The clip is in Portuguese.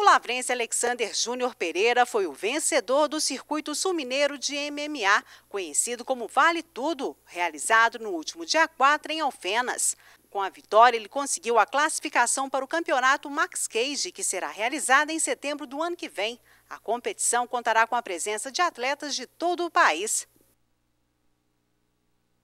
O lavrense Alexander Júnior Pereira foi o vencedor do circuito sul-mineiro de MMA, conhecido como Vale Tudo, realizado no último dia 4 em Alfenas. Com a vitória, ele conseguiu a classificação para o campeonato Max Cage, que será realizada em setembro do ano que vem. A competição contará com a presença de atletas de todo o país.